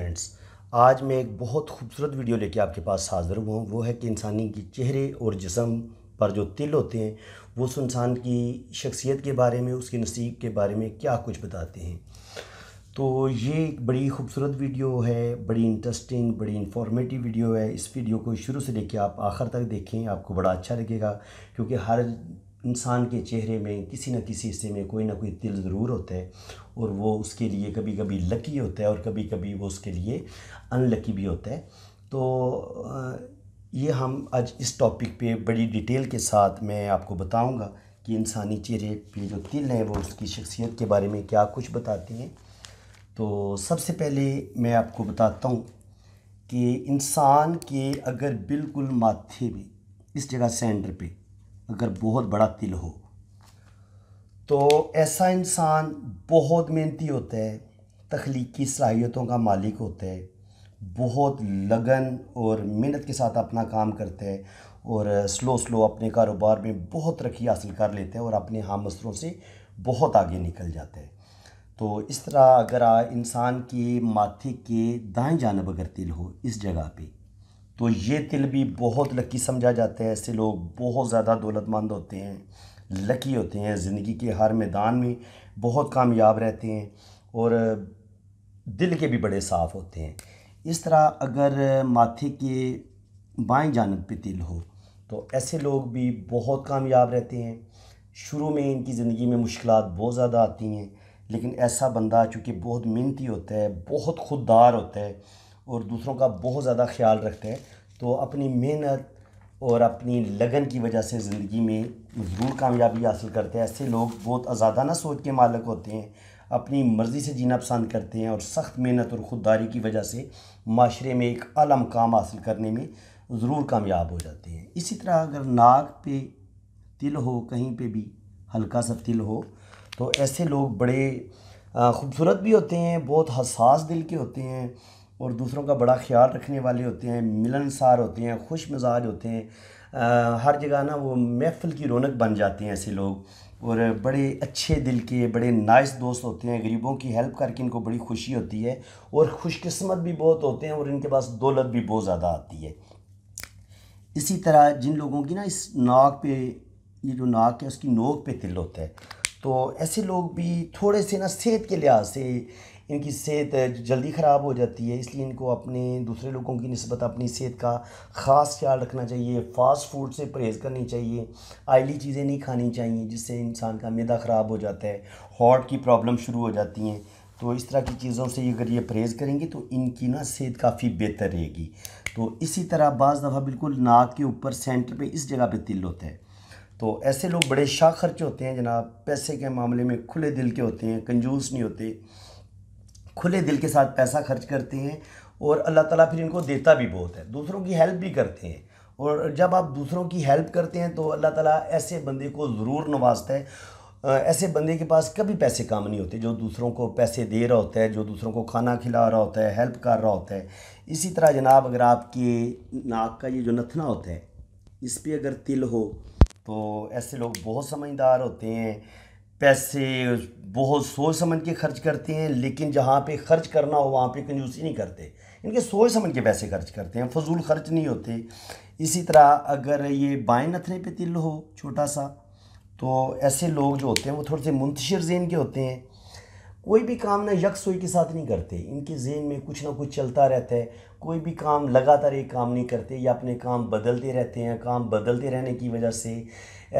friends आज मैं एक बहुत खूबसूरत वीडियो लेके आपके पास हाजिर हुआ हूँ वो है कि इंसानी के चेहरे और जिसम पर जो तिल होते हैं वो उस इंसान की शख्सियत के बारे में उसके नसीब के बारे में क्या कुछ बताते हैं तो ये एक बड़ी खूबसूरत वीडियो है बड़ी इंटरेस्टिंग बड़ी इंफॉर्मेटिव वीडियो है इस वीडियो को शुरू से लेके आप आखिर तक देखें आपको बड़ा अच्छा लगेगा क्योंकि हर इंसान के चेहरे में किसी न किसी हिस्से में कोई ना कोई दिल ज़रूर होता है और वो उसके लिए कभी कभी लकी होता है और कभी कभी वो उसके लिए अनलकी भी होता है तो ये हम आज इस टॉपिक पे बड़ी डिटेल के साथ मैं आपको बताऊंगा कि इंसानी चेहरे पे जो दिल हैं वो उसकी शख्सियत के बारे में क्या कुछ बताते हैं तो सबसे पहले मैं आपको बताता हूँ कि इंसान के अगर बिल्कुल माथे में इस जगह सेंटर पे अगर बहुत बड़ा तिल हो तो ऐसा इंसान बहुत मेहनती होता है तख्लीकी सलाहियतों का मालिक होता है बहुत लगन और मेहनत के साथ अपना काम करते हैं और स्लो स्लो अपने कारोबार में बहुत तरक्की हासिल कर लेते हैं और अपने हमसरों से बहुत आगे निकल जाते हैं तो इस तरह अगर इंसान के माथे के दाएं जानब अगर तिल हो इस जगह पे तो ये तिल भी बहुत लकी समझा जाता है ऐसे लोग बहुत ज़्यादा दौलतमंद होते हैं लकी होते हैं ज़िंदगी के हर मैदान में बहुत कामयाब रहते हैं और दिल के भी बड़े साफ़ होते हैं इस तरह अगर माथे के बाएं जानब पे तिल हो तो ऐसे लोग भी बहुत कामयाब रहते हैं शुरू में इनकी ज़िंदगी में मुश्किल बहुत ज़्यादा आती हैं लेकिन ऐसा बंदा चूँकि बहुत मेहनती होता है बहुत खुददार होता है और दूसरों का बहुत ज़्यादा ख्याल रखते हैं तो अपनी मेहनत और अपनी लगन की वजह से ज़िंदगी में ज़रूर कामयाबी हासिल करते हैं ऐसे लोग बहुत आज़ादाना सोच के मालिक होते हैं अपनी मर्ज़ी से जीना पसंद करते हैं और सख्त मेहनत और ख़ुददारी की वजह से माशरे में एक अलम काम हासिल करने में ज़रूर कामयाब हो जाते हैं इसी तरह अगर नाक पे तिल हो कहीं पे भी हल्का सा तिल हो तो ऐसे लोग बड़े खूबसूरत भी होते हैं बहुत हसास दिल के होते हैं और दूसरों का बड़ा ख्याल रखने वाले होते हैं मिलनसार होते हैं खुश मिजाज होते हैं आ, हर जगह ना वो महफिल की रौनक बन जाते हैं ऐसे लोग और बड़े अच्छे दिल के बड़े नाइस दोस्त होते हैं गरीबों की हेल्प करके इनको बड़ी खुशी होती है और खुशकस्मत भी बहुत होते हैं और इनके पास दौलत भी बहुत ज़्यादा आती है इसी तरह जिन लोगों की ना इस नाक पे ये जो नाक है उसकी नोक पे तिल होता है तो ऐसे लोग भी थोड़े से ना सेहत के लिहाज से इनकी सेहत जल्दी ख़राब हो जाती है इसलिए इनको अपने दूसरे लोगों की नस्बत अपनी सेहत का ख़ास ख्याल रखना चाहिए फ़ास्ट फूड से परहेज़ करनी चाहिए आयली चीज़ें नहीं खानी चाहिए जिससे इंसान का मैदा ख़राब हो जाता है हॉट की प्रॉब्लम शुरू हो जाती हैं तो इस तरह की चीज़ों से अगर ये परहेज़ करेंगे तो इनकी ना सेहत काफ़ी बेहतर रहेगी तो इसी तरह बाज़ दफ़ा बिल्कुल नाक के ऊपर सेंटर पर इस जगह पर तिल होता है तो ऐसे लोग बड़े शाह खर्च होते हैं जनाब पैसे के मामले में खुले दिल के होते हैं कंजूस नहीं होते खुले दिल के साथ पैसा खर्च करते हैं और अल्लाह ताला फिर इनको देता भी बहुत है दूसरों की हेल्प भी करते हैं और जब आप दूसरों की हेल्प करते हैं तो अल्लाह ताला ऐसे बंदे को ज़रूर नवाजता है ऐसे बंदे के पास कभी पैसे काम नहीं होते जो दूसरों को पैसे दे रहा होता है जो दूसरों को खाना खिला रहा होता है हेल्प कर रहा होता है इसी तरह जनाब अगर आपके नाक का ये जो नथना होता है इस पर अगर तिल हो तो ऐसे लोग बहुत समझदार होते हैं पैसे बहुत सोच समझ के खर्च करते हैं लेकिन जहाँ पे खर्च करना हो वहाँ पे कंजूसी नहीं करते इनके सोच समझ के पैसे खर्च करते हैं फजूल खर्च नहीं होते इसी तरह अगर ये बाएं नथने पे तिल हो छोटा सा तो ऐसे लोग जो होते हैं वो थोड़े से मुंतशिर जेन के होते हैं कोई भी काम ना यकसोई के साथ नहीं करते इनके जेन में कुछ ना कुछ चलता रहता है कोई भी काम लगातार एक काम नहीं करते या अपने काम बदलते रहते हैं काम बदलते रहने की वजह से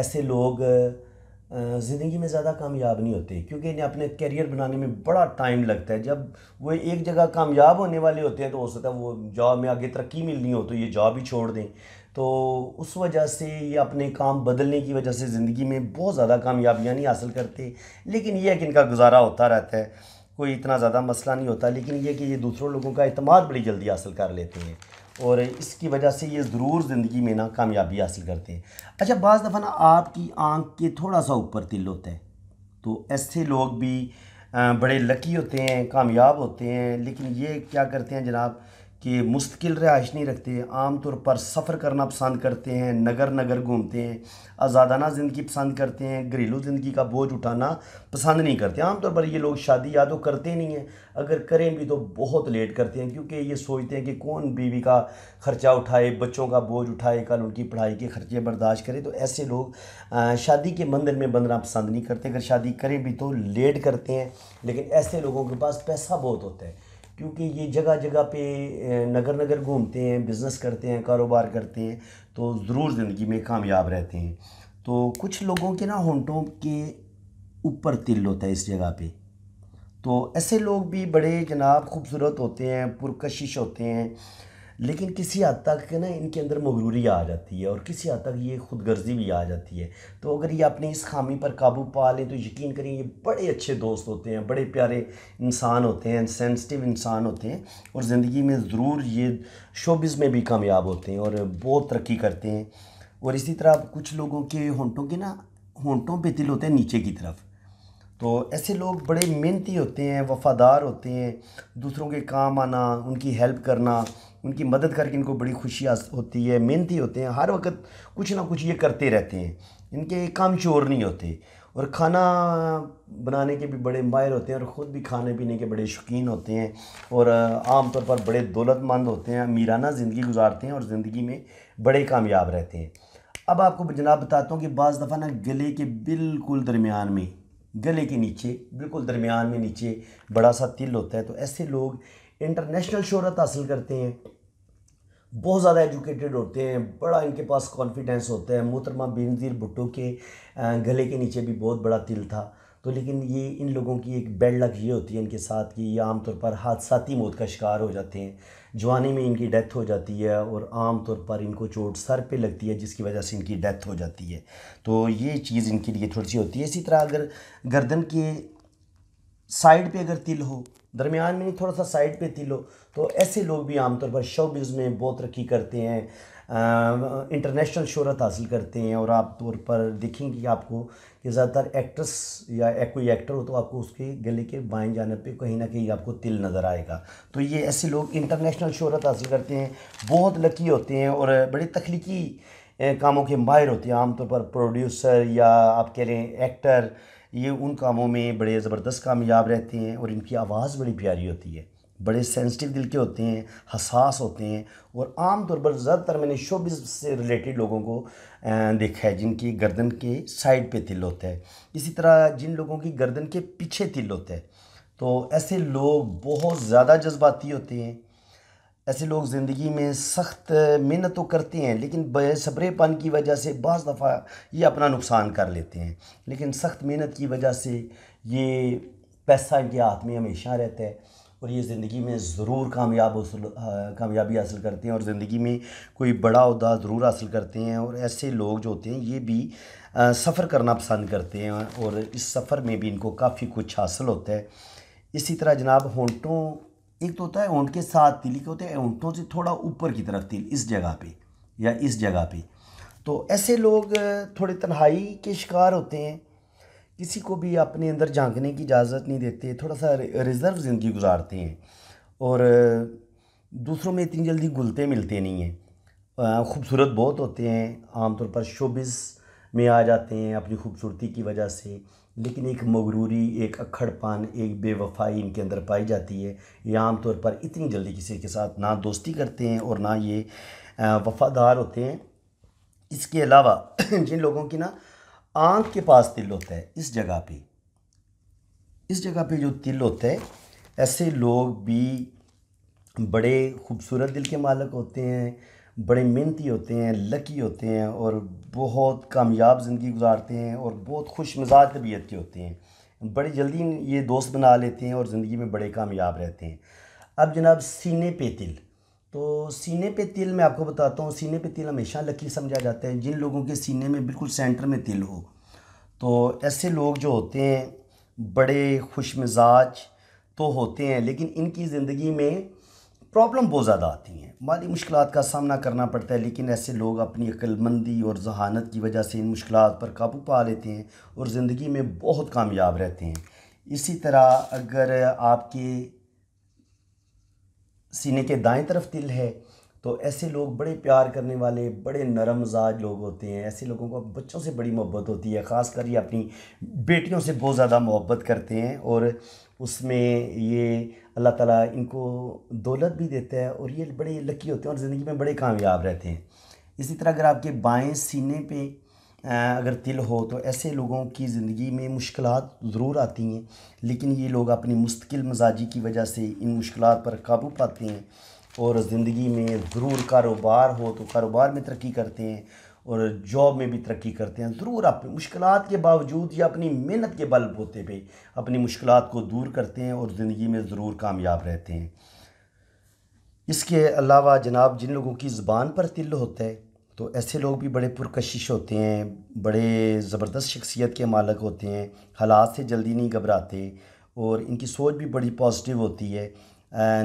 ऐसे लोग ज़िंदगी में ज़्यादा कामयाब नहीं होते क्योंकि इन्हें अपने करियर बनाने में बड़ा टाइम लगता है जब वो एक जगह कामयाब होने वाले होते हैं तो हो सकता है वो जॉब में आगे तरक्की मिलनी हो तो ये जॉब ही छोड़ दें तो उस वजह से ये अपने काम बदलने की वजह से ज़िंदगी में बहुत ज़्यादा कामयाबियाँ नहीं हासिल करते लेकिन यह है कि इनका गुजारा होता रहता है कोई इतना ज़्यादा मसला नहीं होता लेकिन यह कि ये दूसरों लोगों का अतमाद बड़ी जल्दी हासिल कर लेते हैं और इसकी वजह से ये ज़रूर ज़िंदगी में ना कामयाबी हासिल करते हैं अच्छा बाज़ दफ़ा ना आपकी आँख के थोड़ा सा ऊपर तिल होता है तो ऐसे लोग भी बड़े लकी होते हैं कामयाब होते हैं लेकिन ये क्या करते हैं जनाब कि मुस्तकिल रहाइश नहीं रखते आम तौर पर सफ़र करना पसंद करते हैं नगर नगर घूमते हैं आज़ादाना ज़िंदगी पसंद करते हैं घरेलू ज़िंदगी का बोझ उठाना पसंद नहीं करते आम तौर पर ये लोग शादी या तो करते नहीं हैं अगर करें भी तो बहुत लेट करते हैं क्योंकि ये सोचते हैं कि कौन बीवी का ख़र्चा उठाए बच्चों का बोझ उठाए कल उनकी पढ़ाई के ख़र्चे बर्दाश्त करें तो ऐसे लोग शादी के मंदिर में बंधना पसंद नहीं करते अगर शादी करें भी तो लेट करते हैं लेकिन ऐसे लोगों के पास पैसा बहुत होता है क्योंकि ये जगह जगह पे नगर नगर घूमते हैं बिज़नेस करते हैं कारोबार करते हैं तो ज़रूर ज़िंदगी में कामयाब रहते हैं तो कुछ लोगों के ना होंटों के ऊपर तिल होता है इस जगह पे तो ऐसे लोग भी बड़े जनाब खूबसूरत होते हैं पुरकशिश होते हैं लेकिन किसी हद तक ना इनके अंदर मगरूरी आ जाती है और किसी हद तक ये खुद गर्जी भी आ जाती है तो अगर ये अपनी इस खामी पर काबू पा लें तो यकीन करें ये बड़े अच्छे दोस्त होते हैं बड़े प्यारे इंसान होते हैं सेंसिटिव इंसान होते हैं और ज़िंदगी में ज़रूर ये शोबिस में भी कामयाब होते हैं और बहुत तरक्की करते हैं और इसी तरह कुछ लोगों के होंटों के ना होंटों पे दिल होते हैं नीचे की तरफ तो ऐसे लोग बड़े मेहनती होते हैं वफ़ादार होते हैं दूसरों के काम आना उनकी हेल्प करना उनकी मदद करके इनको बड़ी खुशी होती है मेहनती होते हैं हर वक्त कुछ ना कुछ ये करते रहते हैं इनके काम चोर नहीं होते और खाना बनाने के भी बड़े माहिर होते हैं और ख़ुद भी खाने पीने के बड़े शौकीन होते हैं और आम तौर पर बड़े दौलतमंद होते हैं मीराना ज़िंदगी गुजारते हैं और ज़िंदगी में बड़े कामयाब रहते हैं अब आपको जनाब बताता हूँ कि बज़ दफ़ा ना गले के बिल्कुल दरमियान में गले के नीचे बिल्कुल दरमियान में नीचे बड़ा सा तिल होता है तो ऐसे लोग इंटरनेशनल शहरत हासिल करते हैं बहुत ज़्यादा एजुकेटेड होते हैं बड़ा इनके पास कॉन्फिडेंस होता है मोहतरमा बेनज़ीर भुट्टो के गले के नीचे भी बहुत बड़ा तिल था तो लेकिन ये इन लोगों की एक बैड लक ये होती है इनके साथ कि ये आमतौर पर हादसाती मौत का शिकार हो जाते हैं जवानी में इनकी डेथ हो जाती है और आम तौर पर इनको चोट सर पे लगती है जिसकी वजह से इनकी डेथ हो जाती है तो ये चीज़ इनके लिए थोड़ी सी होती है इसी तरह अगर गर्दन के साइड पर अगर तिल हो दरमियान में थोड़ा सा साइड पर तिल हो तो ऐसे लोग भी आमतौर पर शोबिज़ में बहुत तरक्की करते हैं इंटरनेशनल शहरत हासिल करते हैं और आप तौर पर देखेंगे कि आपको कि ज़्यादातर एक्ट्रेस या कोई एक्टर हो तो आपको उसके गले के बाएं जाने पे कहीं ना कहीं आपको तिल नज़र आएगा तो ये ऐसे लोग इंटरनेशनल शहरत हासिल करते हैं बहुत लकी होते हैं और बड़े तख्लीकी कामों के माहिर होते हैं आमतौर पर प्रोड्यूसर या आप कह लें एक्टर ये उन कामों में बड़े ज़बरदस्त कामयाब रहते हैं और इनकी आवाज़ बड़ी प्यारी होती है बड़े सेंसिटिव दिल के होते हैं हसास होते हैं और आम तौर पर ज़्यादातर मैंने शोबिस से रिलेटेड लोगों को देखा है जिनकी गर्दन के साइड पे तिल होता है इसी तरह जिन लोगों की गर्दन के पीछे तिल होता है तो ऐसे लोग बहुत ज़्यादा जज्बाती होते हैं ऐसे लोग ज़िंदगी में सख्त मेहनत तो करते हैं लेकिन बेसब्रेपन की वजह से बज़ दफ़ा ये अपना नुकसान कर लेते हैं लेकिन सख्त मेहनत की वजह से ये पैसा इनके हाथ में हमेशा रहता है और ये ज़िंदगी में ज़रूर कामयाब कामयाबी हासिल करते हैं और ज़िंदगी में कोई बड़ा उदा ज़रूर हासिल करते हैं और ऐसे लोग जो होते हैं ये भी सफ़र करना पसंद करते हैं और इस सफ़र में भी इनको काफ़ी कुछ हासिल होता है इसी तरह जनाब होंटों एक तो होता है ओंट के साथ तिली के होते हैं ओंटों से थोड़ा ऊपर की तरफ तिल इस जगह पे या इस जगह पे तो ऐसे लोग थोड़े तन्हाई के शिकार होते हैं किसी को भी अपने अंदर झांकने की इजाज़त नहीं देते थोड़ा सा रिज़र्व ज़िंदगी गुजारते हैं और दूसरों में इतनी जल्दी गुलते मिलते नहीं हैं खूबसूरत बहुत होते हैं आमतौर पर शोबिस में आ जाते हैं अपनी खूबसूरती की वजह से लेकिन एक मगरूरी एक अखड़पन एक बेवफाई इनके अंदर पाई जाती है ये आमतौर पर इतनी जल्दी किसी के साथ ना दोस्ती करते हैं और ना ये वफ़ादार होते हैं इसके अलावा जिन लोगों की ना आँख के पास तिल होता है इस जगह पे इस जगह पे जो तिल होता है ऐसे लोग भी बड़े खूबसूरत दिल के मालक होते हैं बड़े मेहनती होते हैं लकी होते हैं और बहुत कामयाब ज़िंदगी गुजारते हैं और बहुत खुश मिजाज तबीयत के होते हैं बड़ी जल्दी ये दोस्त बना लेते हैं और ज़िंदगी में बड़े कामयाब रहते हैं अब जनाब सीने पे तिल तो सीने पे तिल मैं आपको बताता हूँ सीने पे तिल हमेशा लकी समझा जाता है जिन लोगों के सीने में बिल्कुल सेंटर में तिल हो तो ऐसे लोग जो होते हैं बड़े खुश मिजाज तो होते हैं लेकिन इनकी ज़िंदगी में प्रॉब्लम बहुत ज़्यादा आती हैं माली मुश्किल का सामना करना पड़ता है लेकिन ऐसे लोग अपनी अक्लमंदी और जहानत की वजह से इन मुश्किल पर काबू पा लेते हैं और ज़िंदगी में बहुत कामयाब रहते हैं इसी तरह अगर आपके सीने के दाएं तरफ दिल है तो ऐसे लोग बड़े प्यार करने वाले बड़े नरम मजाज लोग होते हैं ऐसे लोगों को बच्चों से बड़ी मोहब्बत होती है ख़ास कर ये अपनी बेटियों से बहुत ज़्यादा मोहब्बत करते हैं और उसमें ये अल्लाह ताला इनको दौलत भी देता है और ये बड़े लकी होते हैं और ज़िंदगी में बड़े कामयाब रहते हैं इसी तरह अगर आपके बाएँ सीने पर अगर तिल हो तो ऐसे लोगों की ज़िंदगी में मुश्किल ज़रूर आती हैं लेकिन ये लोग अपनी मुस्तकिल मजाजी की वजह से इन मुश्किल पर काबू पाते हैं और ज़िंदगी में ज़रूर कारोबार हो तो कारोबार में तरक्की करते हैं और जॉब में भी तरक्की करते हैं ज़रूर अपनी मुश्किल के बावजूद या अपनी मेहनत के बल होते पे अपनी मुश्किल को दूर करते हैं और ज़िंदगी में ज़रूर कामयाब रहते हैं इसके अलावा जनाब जिन लोगों की ज़बान पर तिल होता है तो ऐसे लोग भी बड़े पुरकशिश होते हैं बड़े ज़बरदस्त शख्सियत के मालक होते हैं हालात से जल्दी नहीं घबराते और इनकी सोच भी बड़ी पॉजिटिव होती है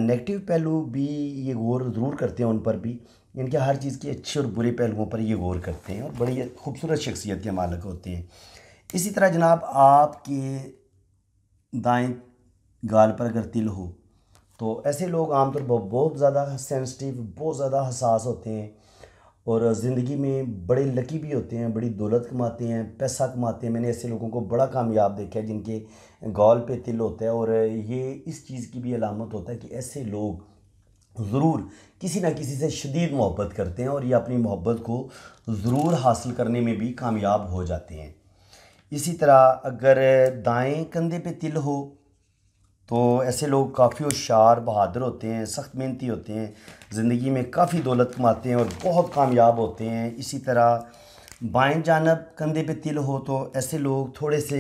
नेगेटिव पहलू भी ये गौर ज़रूर करते हैं उन पर भी इनके हर चीज़ के अच्छे और बुरे पहलुओं पर ये गौर करते हैं और बड़ी खूबसूरत शख्सियत के मालक होते हैं इसी तरह जनाब आपके दाएं गाल पर अगर तिल हो तो ऐसे लोग आमतौर पर बहुत ज़्यादा सेंसिटिव बहुत ज़्यादा हसास होते हैं और ज़िंदगी में बड़े लकी भी होते हैं बड़ी दौलत कमाते हैं पैसा कमाते हैं मैंने ऐसे लोगों को बड़ा कामयाब देखा है जिनके गाल पे तिल होता है और ये इस चीज़ की भी अलामत होता है कि ऐसे लोग ज़रूर किसी ना किसी से शदीद मोहब्बत करते हैं और ये अपनी मोहब्बत को ज़रूर हासिल करने में भी कामयाब हो जाते हैं इसी तरह अगर दाएँ कंधे पर तिल हो तो ऐसे लोग काफ़ी होशार बहादुर होते हैं सख्त मेहनती होते हैं ज़िंदगी में काफ़ी दौलत कमाते हैं और बहुत कामयाब होते हैं इसी तरह बाएं जानब कंधे पे तिल हो तो ऐसे लोग थोड़े से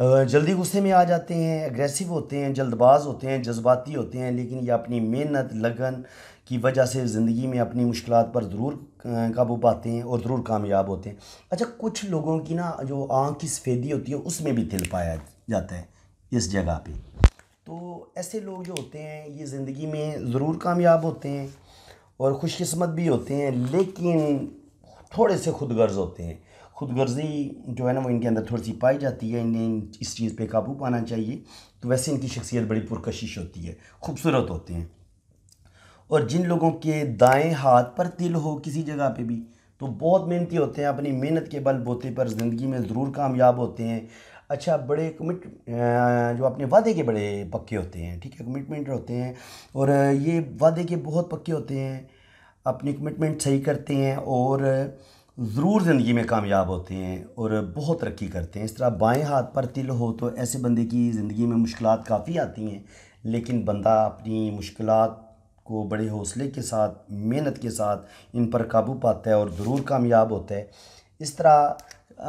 जल्दी गुस्से में आ जाते हैं एग्रेसिव होते हैं जल्दबाज होते हैं जज्बाती होते हैं लेकिन ये अपनी मेहनत लगन की वजह से ज़िंदगी में अपनी मुश्किल पर ज़रूर काबू पाते हैं और ज़रूर कामयाब होते हैं अच्छा कुछ लोगों की ना जो आँख की सफ़ेदी होती है उसमें भी तिल पाया जाता है इस जगह पे तो ऐसे लोग जो होते हैं ये ज़िंदगी में ज़रूर कामयाब होते हैं और खुशकस्मत भी होते हैं लेकिन थोड़े से खुद गर्ज़ होते हैं खुद गर्ज़ी जो है ना वो इनके अंदर थोड़ी सी पाई जाती है इन्हें इस चीज़ पे काबू पाना चाहिए तो वैसे इनकी शख्सियत बड़ी पुरकशिश होती है खूबसूरत होते हैं और जिन लोगों के दाएं हाथ पर तिल हो किसी जगह पे भी तो बहुत मेहनती होते हैं अपनी मेहनत के बल बोते पर ज़िंदगी में ज़रूर कामयाब होते हैं अच्छा बड़े कमिट जो अपने वादे के बड़े पक्के होते हैं ठीक है कमिटमेंट होते हैं और ये वादे के बहुत पक्के होते हैं अपनी कमिटमेंट सही करते हैं और ज़रूर ज़िंदगी में कामयाब होते हैं और बहुत तरक्की करते हैं इस तरह बाएं हाथ पर तिल हो तो ऐसे बंदे की ज़िंदगी में मुश्किल काफ़ी आती हैं लेकिन बंदा अपनी मुश्किल को बड़े हौसले के साथ मेहनत के साथ इन पर काबू पाता है और ज़रूर कामयाब होता है इस तरह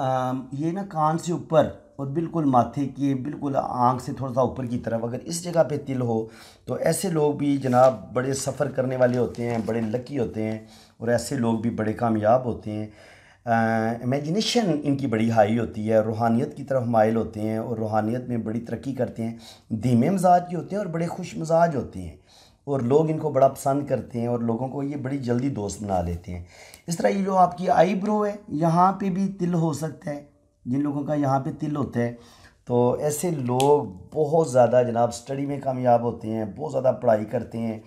आ, ये ना कान से ऊपर और बिल्कुल माथे की बिल्कुल आँख से थोड़ा सा ऊपर की तरफ अगर इस जगह पे तिल हो तो ऐसे लोग भी जनाब बड़े सफ़र करने वाले होते हैं बड़े लकी होते हैं और ऐसे लोग भी बड़े कामयाब होते हैं इमेजिनेशन इनकी बड़ी हाई होती है रूहानियत की तरफ माइल होते हैं और रूहानियत में बड़ी तरक्की करते हैं धीमे मिजाज के होते हैं और बड़े खुश मिजाज होते हैं और लोग इनको बड़ा पसंद करते हैं और लोगों को ये बड़ी जल्दी दोस्त बना लेते हैं इस तरह ये जो आपकी आईब्रो है यहाँ पे भी तिल हो सकता है जिन लोगों का यहाँ पे तिल होता है तो ऐसे लोग बहुत ज़्यादा जनाब स्टडी में कामयाब होते हैं बहुत ज़्यादा पढ़ाई करते हैं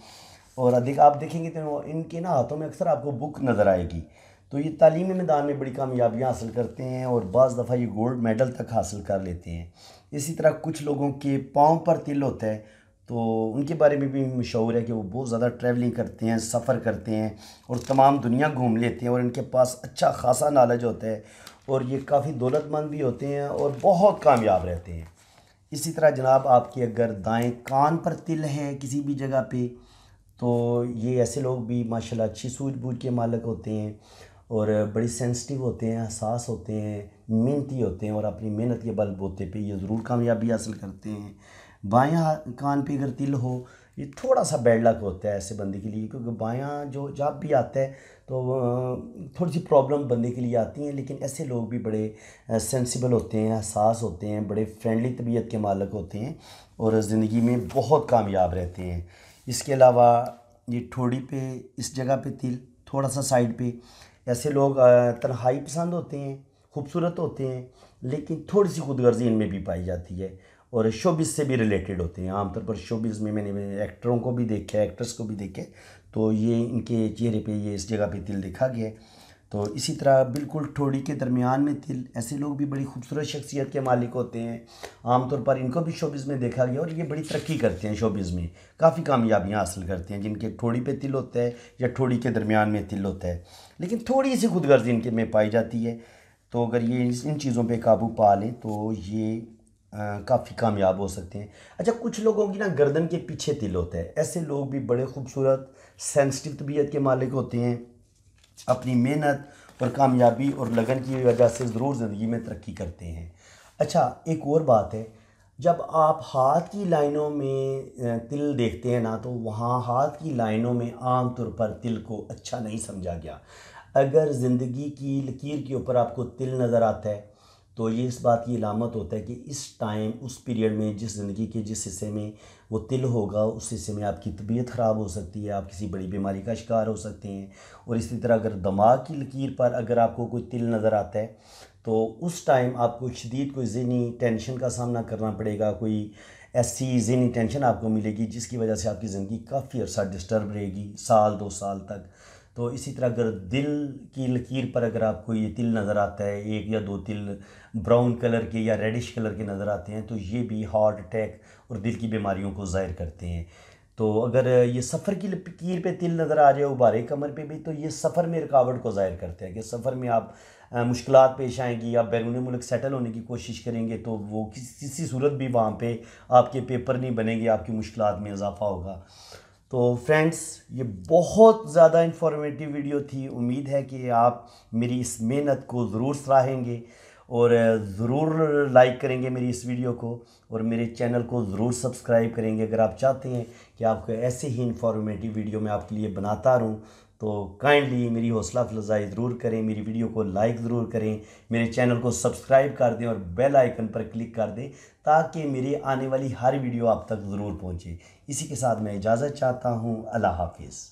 और अधिक आप देखेंगे तो इनके ना हाथों में अक्सर आपको बुक नज़र आएगी तो ये तालीमी मैदान में बड़ी कामयाबियाँ हासिल करते हैं और बज़ दफ़ा ये गोल्ड मेडल तक हासिल कर लेते हैं इसी तरह कुछ लोगों के पाँव पर तिल होता है तो उनके बारे में भी मशहूर है कि वो बहुत ज़्यादा ट्रैवलिंग करते हैं सफ़र करते हैं और तमाम दुनिया घूम लेते हैं और इनके पास अच्छा खासा नॉलेज होता है और ये काफ़ी दौलतमंद भी होते हैं और बहुत कामयाब रहते हैं इसी तरह जनाब आपके अगर दाएं कान पर तिल हैं किसी भी जगह पे तो ये ऐसे लोग भी माशाल्लाह अच्छी सूझबूझ के मालक होते हैं और बड़ी सेंसिटिव होते हैं हसास होते हैं मेहनती होते हैं और अपनी मेहनत के बल बोते पे ये ज़रूर कामयाबी हासिल करते हैं बायां कान पे अगर तिल हो ये थोड़ा सा बैड लक होता है ऐसे बंदे के लिए क्योंकि बायां जो जब भी आता है तो थोड़ी सी प्रॉब्लम बंदे के लिए आती हैं लेकिन ऐसे लोग भी बड़े सेंसिबल होते हैं हसास होते हैं बड़े फ्रेंडली तबीयत के मालक होते हैं और ज़िंदगी में बहुत कामयाब रहते हैं इसके अलावा ये ठोड़ी पे इस जगह पे तिल थोड़ा सा साइड पे ऐसे लोग तनहाई पसंद होते हैं खूबसूरत होते हैं लेकिन थोड़ी सी खुदगर्जी इनमें भी पाई जाती है और शोबिस से भी रिलेटेड होते हैं आमतौर पर शोबिस में मैंने एक्टरों को भी देखा है एक्ट्रेस को भी देखे तो ये इनके चेहरे पे ये इस जगह पे तिल देखा गया तो इसी तरह बिल्कुल ठोड़ी के दरमियान में तिल ऐसे लोग भी बड़ी खूबसूरत शख्सियत के मालिक होते हैं आमतौर पर इनको भी शोबिस में देखा गया और ये बड़ी तरक्की करते हैं शोबिस में काफ़ी कामयाबियाँ हासिल करते हैं जिनके ठोड़ी पे तिल होता है या ठोड़ी के दरमियान में तिल होता है लेकिन थोड़ी सी खुदगर्जी इनके में पाई जाती है तो अगर ये इन चीज़ों पर काबू पा लें तो ये काफ़ी कामयाब हो सकते हैं अच्छा कुछ लोगों की ना गर्दन के पीछे तिल होता है ऐसे लोग भी बड़े खूबसूरत सेंसिटिव तबीयत के मालिक होते हैं अपनी मेहनत और कामयाबी और लगन की वजह से ज़रूर ज़िंदगी में तरक्की करते हैं अच्छा एक और बात है जब आप हाथ की लाइनों में तिल देखते हैं ना तो वहाँ हाथ की लाइनों में आम तौर पर तिल को अच्छा नहीं समझा गया अगर ज़िंदगी की लकीर के ऊपर आपको तिल नज़र आता है तो ये इस बात की लामत होता है कि इस टाइम उस पीरियड में जिस ज़िंदगी के जिस हिस्से में वो तिल होगा उस हिस्से में आपकी तबीयत ख़राब हो सकती है आप किसी बड़ी बीमारी का शिकार हो सकते हैं और इसी तरह अगर दिमाग की लकीर पर अगर आपको कोई तिल नज़र आता है तो उस टाइम आपको शदीद कोई जहनी टेंशन का सामना करना पड़ेगा कोई ऐसी जहनी टेंशन आपको मिलेगी जिसकी वजह से आपकी ज़िंदगी काफ़ी अर्सा डिस्टर्ब रहेगी साल दो साल तक तो इसी तरह अगर दिल की लकीर पर अगर आपको ये तिल नज़र आता है एक या दो तिल ब्राउन कलर के या रेडिश कलर के नज़र आते हैं तो ये भी हार्ट अटैक और दिल की बीमारियों को ज़ाहिर करते हैं तो अगर ये सफ़र की लकीर पे तिल नज़र आ जाए उबारे कमर पे भी तो ये सफ़र में रुकावट को ज़ाहिर करते हैं कि सफ़र में आप मुश्किल पेश आएँगी आप बैरून मुल्क सेटल होने की कोशिश करेंगे तो वो किसी सूरत भी वहाँ पर आपके पेपर नहीं बनेंगे आपकी मुश्किल में इजाफ़ा होगा तो फ्रेंड्स ये बहुत ज़्यादा इन्फॉर्मेटिव वीडियो थी उम्मीद है कि आप मेरी इस मेहनत को ज़रूर सराहेंगे और ज़रूर लाइक करेंगे मेरी इस वीडियो को और मेरे चैनल को ज़रूर सब्सक्राइब करेंगे अगर आप चाहते हैं कि आपको ऐसे ही इन्फॉर्मेटिव वीडियो मैं आपके लिए बनाता रहूँ तो काइंडली मेरी हौसला अफजाई ज़रूर करें मेरी वीडियो को लाइक ज़रूर करें मेरे चैनल को सब्सक्राइब कर दें और बेल आइकन पर क्लिक कर दें ताकि मेरी आने वाली हर वीडियो आप तक ज़रूर पहुँचे इसी के साथ मैं इजाज़त चाहता हूँ अल्लाह हाफिज़